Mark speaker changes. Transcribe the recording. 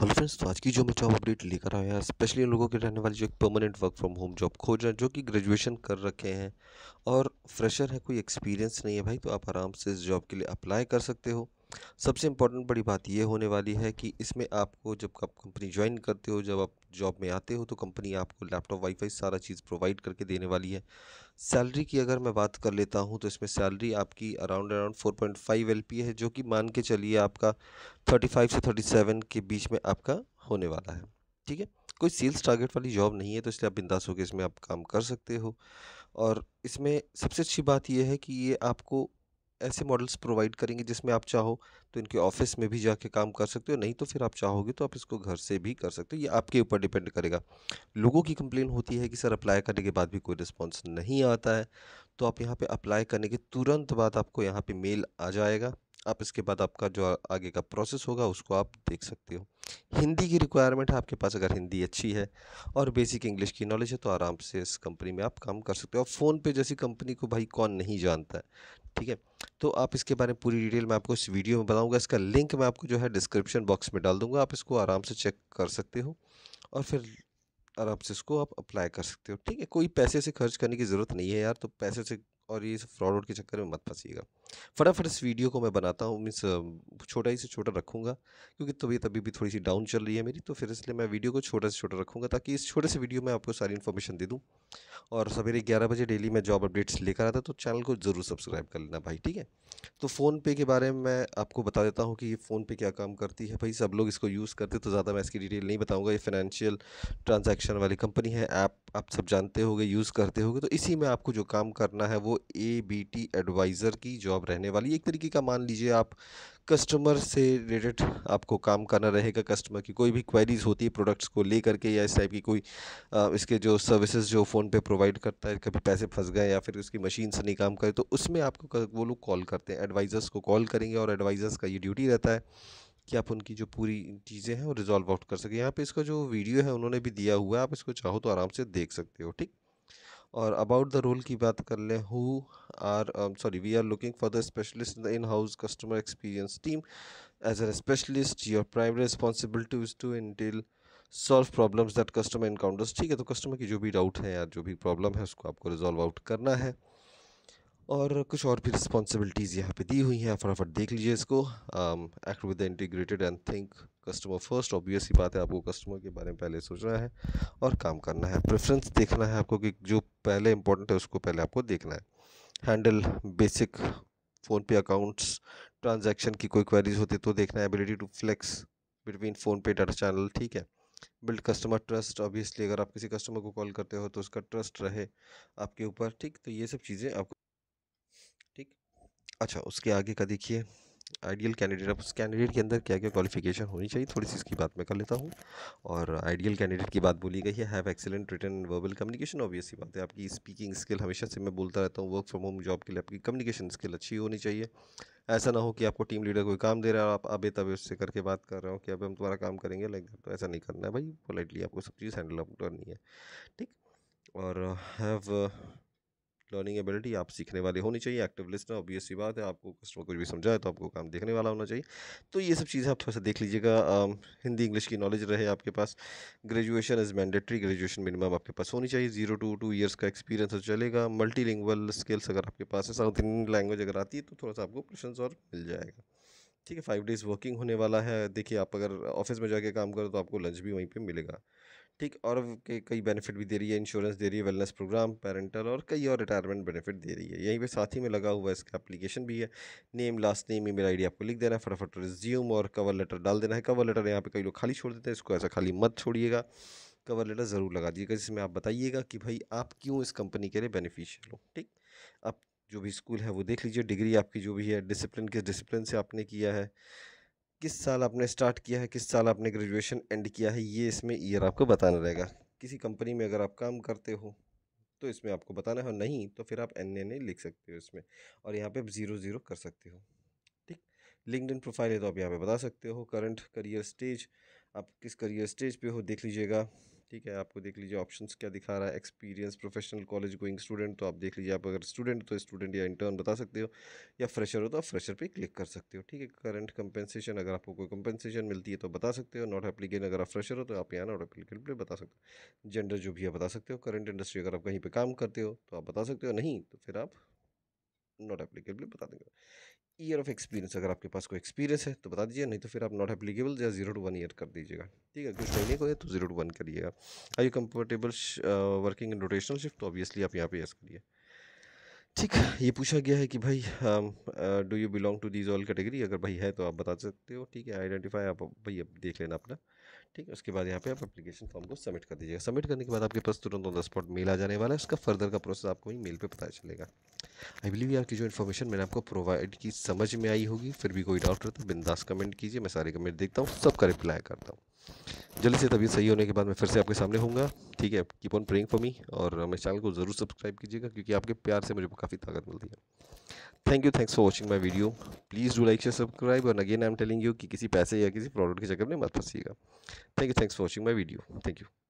Speaker 1: hello friends तो आज की जो मैं जॉब अपडेट लेकर आया स्पेशली उन लोगों के रहने वाले जो एक permanent work from home job खोज रहे हैं जो कि ग्रेजुएशन कर रखे हैं और फ्रेशर है कोई एक्सपीरियंस नहीं है भाई तो आप आराम से इस जॉब के लिए अप्लाई कर सकते हो सबसे इंपॉर्टेंट बड़ी बात ये होने वाली है कि इसमें आपको जब आप कंपनी ज्वाइन करते हो जब आप जॉब में आते हो तो कंपनी आपको लैपटॉप वाईफाई सारा चीज़ प्रोवाइड करके देने वाली है सैलरी की अगर मैं बात कर लेता हूँ तो इसमें सैलरी आपकी around around four point five L P है जो कि मान के चलिए आपका थर्टी फाइव से थर्टी सेवन के बीच में आपका होने वाला है ठीक है कोई सेल्स टारगेट वाली जॉब नहीं है तो इसलिए आप बिंदास होकर इसमें आप काम कर सकते हो और इसमें सबसे अच्छी बात यह है कि ये आपको ऐसे मॉडल्स प्रोवाइड करेंगे जिसमें आप चाहो तो इनके ऑफिस में भी जाके काम कर सकते हो नहीं तो फिर आप चाहोगे तो आप इसको घर से भी कर सकते हो ये आपके ऊपर डिपेंड करेगा लोगों की कंप्लेन होती है कि सर अप्लाई करने के बाद भी कोई रिस्पॉन्स नहीं आता है तो आप यहाँ पर अप्लाई करने के तुरंत बाद आपको यहाँ पर मेल आ जाएगा आप इसके बाद आपका जो आगे का प्रोसेस होगा उसको आप देख सकते हो हिंदी की रिक्वायरमेंट है आपके पास अगर हिंदी अच्छी है और बेसिक इंग्लिश की नॉलेज है तो आराम से इस कंपनी में आप काम कर सकते हो और फ़ोन पे जैसी कंपनी को भाई कौन नहीं जानता है ठीक है तो आप इसके बारे में पूरी डिटेल मैं आपको इस वीडियो में बताऊंगा इसका लिंक मैं आपको जो है डिस्क्रिप्शन बॉक्स में डाल दूंगा आप इसको आराम से चेक कर सकते हो और फिर आराम से इसको आप अप्लाई कर सकते हो ठीक है कोई पैसे से खर्च करने की ज़रूरत नहीं है यार तो पैसे से और ये फ्रॉड के चक्कर में मत फंसीगा फटाफट इस वीडियो को मैं बनाता हूँ मीन्स छोटा ही से छोटा रखूँगा क्योंकि तबीयत अभी भी थोड़ी सी डाउन चल रही है मेरी तो फिर इसलिए मैं वीडियो को छोटा से छोटा रखूँगा ताकि इस छोटे से वीडियो में आपको सारी इन्फॉर्मेशन दे दूँ और सवेरे ग्यारह बजे डेली मैं जॉब अपडेट्स लेकर आता तो चैनल को ज़रूर सब्सक्राइब कर लेना भाई ठीक है तो फ़ोनपे के बारे में मैं आपको बता देता हूँ कि ये फ़ोनपे क्या काम करती है भाई सब लोग इसको यूज़ करते तो ज़्यादा मैं इसकी डिटेल नहीं बताऊँगा ये फाइनेंशियल ट्रांजेक्शन वाली कंपनी है ऐप आप सब जानते होगे यूज़ करते होगे तो इसी में आपको जो काम करना है वो ए बी टी एडवाइज़र की जॉब रहने वाली एक तरीके का मान लीजिए आप कस्टमर से रिलेटेड आपको काम करना रहेगा कस्टमर की कोई भी क्वेरीज होती है प्रोडक्ट्स को ले करके या इस टाइप की कोई आ, इसके जो सर्विसेज जो फ़ोन पे प्रोवाइड करता है कभी पैसे फंस गए या फिर उसकी मशीन से नहीं काम करे तो उसमें आपको वो लोग कॉल करते हैं एडवाइज़र्स को कॉल करेंगे और एडवाइज़र्स का ये ड्यूटी रहता है कि आप उनकी जो पूरी चीज़ें हैं वो रिजॉल्व आउट कर सकें यहाँ पे इसका जो वीडियो है उन्होंने भी दिया हुआ है आप इसको चाहो तो आराम से देख सकते हो ठीक और अबाउट द रोल की बात कर लें who are sorry we are looking for the specialist in the in house customer experience team as a specialist your primary responsibility is to intel solve problems that customer encounters ठीक है तो customer की जो भी doubt है या जो भी प्रॉब्लम है उसको आपको रिजॉल्व आउट करना है और कुछ और भी रिस्पॉन्सिबिलिटीज़ यहाँ पे दी हुई हैं फटाफट देख लीजिए इसको act with integrated and think customer first obvious ही बात है आपको कस्टमर के बारे में पहले सोचना है और काम करना है प्रेफरेंस देखना है आपको कि जो पहले इंपॉर्टेंट है उसको पहले आपको देखना है handle basic PhonePe accounts transaction की कोई क्वेरीज होती तो देखना है ability to flex between PhonePe data channel ठीक है बिल्ड कस्टमर ट्रस्ट ऑब्वियसली अगर आप किसी कस्टमर को कॉल करते हो तो उसका ट्रस्ट रहे आपके ऊपर ठीक तो ये सब चीज़ें आपको अच्छा उसके आगे का देखिए आइडियल कैंडिडेट अब उस कैंडिडेट के अंदर क्या क्या क्वालिफिकेशन होनी चाहिए थोड़ी सी इसकी बात मैं कर लेता हूँ और आइडियल कैंडिडेट की बात बोली गई है have excellent written verbal communication obvious ही बात है आपकी स्पीकिंग स्किल हमेशा से मैं बोलता रहता हूँ वर्क फ्रॉम होम जॉब के लिए आपकी कम्युनिकेशन स्किल अच्छी होनी चाहिए ऐसा ना हो कि आपको टीम लीडर कोई काम दे रहा है आप अबे तबे उससे करके बात कर रहे हो कि अब हम तुम्हारा काम करेंगे लाइक तो ऐसा नहीं करना है भाई पोलाइटली आपको सब चीज़ हैंडल आउट करनी है ठीक और हैव लर्निंग एबिलिटी आप सीखने वाले होनी चाहिए एक्टिव है ऑब्वियस सी बात है आपको कस्टमर कुछ भी समझाए तो आपको काम देखने वाला होना चाहिए तो ये सब चीज़ें आप थोड़ा सा देख लीजिएगा हिंदी इंग्लिश की नॉलेज रहे आपके पास graduation is mandatory graduation minimum आपके पास होनी चाहिए जीरो टू टू ईयर्स का एक्सपीरियंस हो चलेगा मल्टी स्किल्स अगर आपके पास है साउथ इंडियन लैंग्वेज अगर आती है तो थोड़ा सा आपको क्वेश्चन और मिल जाएगा ठीक है फाइव डेज़ वर्किंग होने वाला है देखिए आप अगर ऑफिस में जाके काम करो तो आपको लंच भी वहीं पे मिलेगा ठीक और के कई बेनिफिट भी दे रही है इंश्योरेंस दे रही है वेलनेस प्रोग्राम पेरेंटल और कई और रिटायरमेंट बेनिफिट दे रही है यहीं पे साथ ही में लगा हुआ इसका एप्लीकेशन भी है name last name email ID आपको लिख देना है फटाफट रिज्यूम और कवर लेटर डाल देना है कवर लेटर यहाँ पे कई लोग खाली छोड़ देते हैं इसको ऐसा खाली मत छोड़िएगा कवर लेटर ज़रूर लगा दीजिएगा जिसमें आप बताइएगा कि भाई आप क्यों इस कंपनी के लिए बेनिफिशियल हो ठीक अब जो भी स्कूल है वो देख लीजिए डिग्री आपकी जो भी है डिसिप्लिन किस डिसिप्लिन से आपने किया है किस साल आपने स्टार्ट किया है किस साल आपने ग्रेजुएशन एंड किया है ये इसमें ईयर आपको बताना रहेगा किसी कंपनी में अगर आप काम करते हो तो इसमें आपको बताना है और नहीं तो फिर आप एन एन ए लिख सकते हो इसमें और यहाँ पे आप ज़ीरो ज़ीरो कर सकते हो ठीक लिंकड इन प्रोफाइल है तो आप यहाँ पे बता सकते हो करंट करियर स्टेज आप किस करियर स्टेज पे हो देख लीजिएगा ठीक है आपको देख लीजिए ऑप्शंस क्या दिखा रहा है experience professional college going student तो आप देख लीजिए आप अगर स्टूडेंट तो स्टूडेंट या इंटर्न बता सकते हो या फ्रेशर हो तो आप फ्रेशर पे क्लिक कर सकते हो ठीक है करंट कंपेंसेशन अगर आपको कोई कंपेंसेशन मिलती है तो बता सकते हो नॉट एप्लीकेशन अगर आप फ्रेशर हो तो आप यहाँ नॉट एप्लीकेट पर बता सकते हो जेंडर जो भी है बता सकते हो करंट इंडस्ट्री अगर आप कहीं पर काम करते हो तो आप बता सकते हो नहीं तो फिर आप नॉट एप्लीकेबल बता देंगे ईयर ऑफ एक्सपीरियंस अगर आपके पास कोई एक्सपीरियंस है तो बता दीजिए नहीं तो फिर आप नॉट एप्लीकेबल या जीरो टू वन ईयर कर दीजिएगा ठीक है कुछ महीने को है तो जीरो टू वन करिएगा I you comfortable working in rotational shift तो ऑब्वियसली आप यहाँ पे यस करिए ठीक ये पूछा गया है कि भाई do you belong to these all category अगर भाई है तो आप बता सकते हो ठीक है आइडेंटिफाई आप भाई अब देख लेना अपना ठीक है उसके बाद यहाँ पे आप एप्लीकेशन फॉर्म को सबमिट कर दीजिएगा सबमिट करने के बाद आपके पास तुरंत ऑन द स्पॉट मेल आ जाने वाला है उसका फर्दर का प्रोसेस आपको ही मेल पे पता चलेगा आई बिलीव यार की जो इन्फॉर्मेशन मैंने आपको प्रोवाइड की समझ में आई होगी फिर भी कोई डाउट रहता है बिंदास कमेंट कीजिए मैं सारे कमेंट देखता हूँ सबका रिप्लाई करता हूँ जल्दी से तबीयत सही होने के बाद मैं फिर से आपके सामने होऊंगा ठीक है keep on praying for me और मेरे चैनल को ज़रूर सब्सक्राइब कीजिएगा क्योंकि आपके प्यार से मुझे काफ़ी ताकत मिलती है thank you thanks for watching my video please do like share subscribe और again I am telling you कि किसी पैसे या किसी प्रोडक्ट के चक्कर में मत फंसिएगा thank you thanks for watching my video thank you